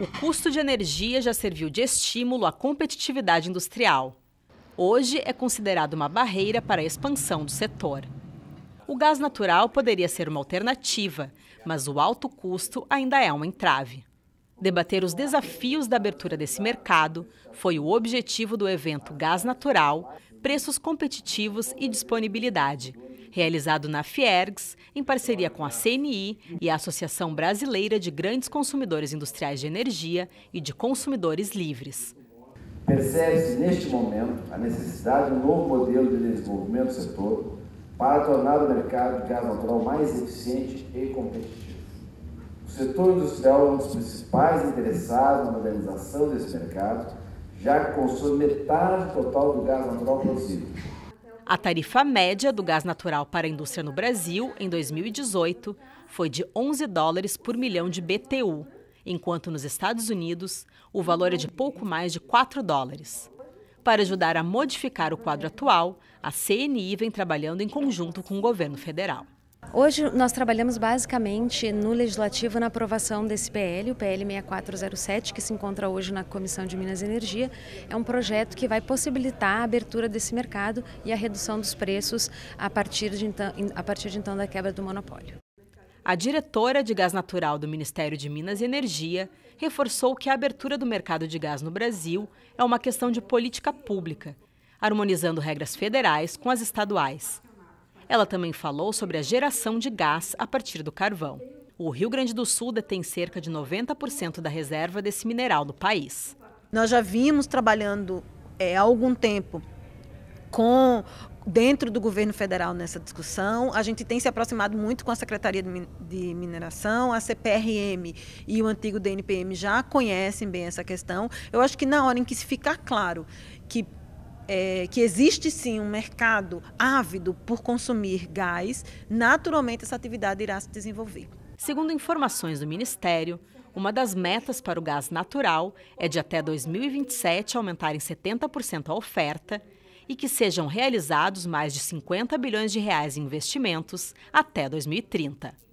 o custo de energia já serviu de estímulo à competitividade industrial. Hoje é considerado uma barreira para a expansão do setor. O gás natural poderia ser uma alternativa, mas o alto custo ainda é um entrave. Debater os desafios da abertura desse mercado foi o objetivo do evento Gás Natural, Preços Competitivos e Disponibilidade, realizado na Fiergs, em parceria com a CNI e a Associação Brasileira de Grandes Consumidores Industriais de Energia e de Consumidores Livres. Percebe-se neste momento a necessidade de um novo modelo de desenvolvimento do setor para tornar o mercado de gás natural mais eficiente e competitivo. O setor industrial é um dos principais interessados na modernização desse mercado, já que consome metade do total do gás natural produzido a tarifa média do gás natural para a indústria no Brasil, em 2018, foi de 11 dólares por milhão de BTU, enquanto nos Estados Unidos o valor é de pouco mais de 4 dólares. Para ajudar a modificar o quadro atual, a CNI vem trabalhando em conjunto com o governo federal. Hoje nós trabalhamos basicamente no legislativo na aprovação desse PL, o PL 6407, que se encontra hoje na Comissão de Minas e Energia. É um projeto que vai possibilitar a abertura desse mercado e a redução dos preços a partir de então, a partir de então da quebra do monopólio. A diretora de gás natural do Ministério de Minas e Energia reforçou que a abertura do mercado de gás no Brasil é uma questão de política pública, harmonizando regras federais com as estaduais. Ela também falou sobre a geração de gás a partir do carvão. O Rio Grande do Sul detém cerca de 90% da reserva desse mineral no país. Nós já vimos trabalhando é, há algum tempo com dentro do governo federal nessa discussão. A gente tem se aproximado muito com a Secretaria de Mineração, a CPRM e o antigo DNPM já conhecem bem essa questão. Eu acho que na hora em que se ficar claro que é, que existe sim um mercado ávido por consumir gás, naturalmente essa atividade irá se desenvolver. Segundo informações do Ministério, uma das metas para o gás natural é de até 2027 aumentar em 70% a oferta e que sejam realizados mais de 50 bilhões de reais em investimentos até 2030.